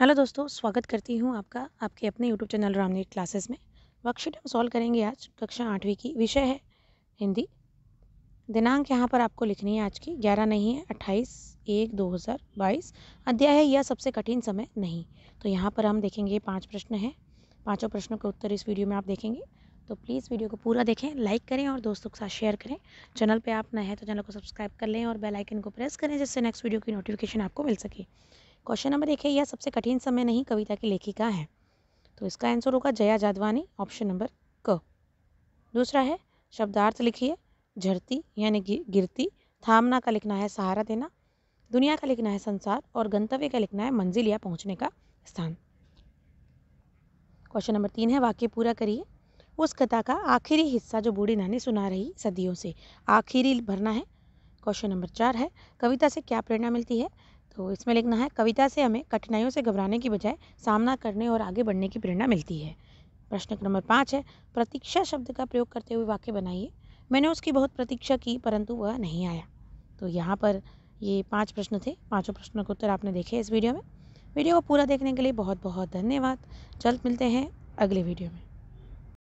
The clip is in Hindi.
हेलो दोस्तों स्वागत करती हूँ आपका आपके अपने यूट्यूब चैनल रामनीत क्लासेस में वर्कशीट हम सॉल्व करेंगे आज कक्षा आठवीं की विषय है हिंदी दिनांक यहाँ पर आपको लिखनी है आज की ग्यारह नहीं है अट्ठाईस एक दो हज़ार बाईस अध्याय है यह सबसे कठिन समय नहीं तो यहाँ पर हम देखेंगे पाँच प्रश्न हैं पाँचों प्रश्नों के उत्तर इस वीडियो में आप देखेंगे तो प्लीज़ वीडियो को पूरा देखें लाइक करें और दोस्तों के साथ शेयर करें चैनल पर आप नए हैं तो चैनल को सब्सक्राइब कर लें और बेलाइकन को प्रेस करें जिससे नेक्स्ट वीडियो की नोटिफिकेशन आपको मिल सके क्वेश्चन नंबर एक है यह सबसे कठिन समय नहीं कविता की लेखिका है तो इसका आंसर होगा जया जादवानी ऑप्शन नंबर क दूसरा है शब्दार्थ लिखिए झरती यानी गिरती थामना का लिखना है सहारा देना दुनिया का लिखना है संसार और गंतव्य का लिखना है मंजिल या पहुंचने का स्थान क्वेश्चन नंबर तीन है वाक्य पूरा करिए उस कथा का आखिरी हिस्सा जो बूढ़ी नानी सुना रही सदियों से आखिरी भरना है क्वेश्चन नंबर चार है कविता से क्या प्रेरणा मिलती है तो इसमें लिखना है कविता से हमें कठिनाइयों से घबराने की बजाय सामना करने और आगे बढ़ने की प्रेरणा मिलती है प्रश्न नंबर पाँच है प्रतीक्षा शब्द का प्रयोग करते हुए वाक्य बनाइए मैंने उसकी बहुत प्रतीक्षा की परंतु वह नहीं आया तो यहाँ पर ये पांच प्रश्न थे पांचों प्रश्नों के उत्तर आपने देखे इस वीडियो में वीडियो को पूरा देखने के लिए बहुत बहुत धन्यवाद जल्द मिलते हैं अगले वीडियो में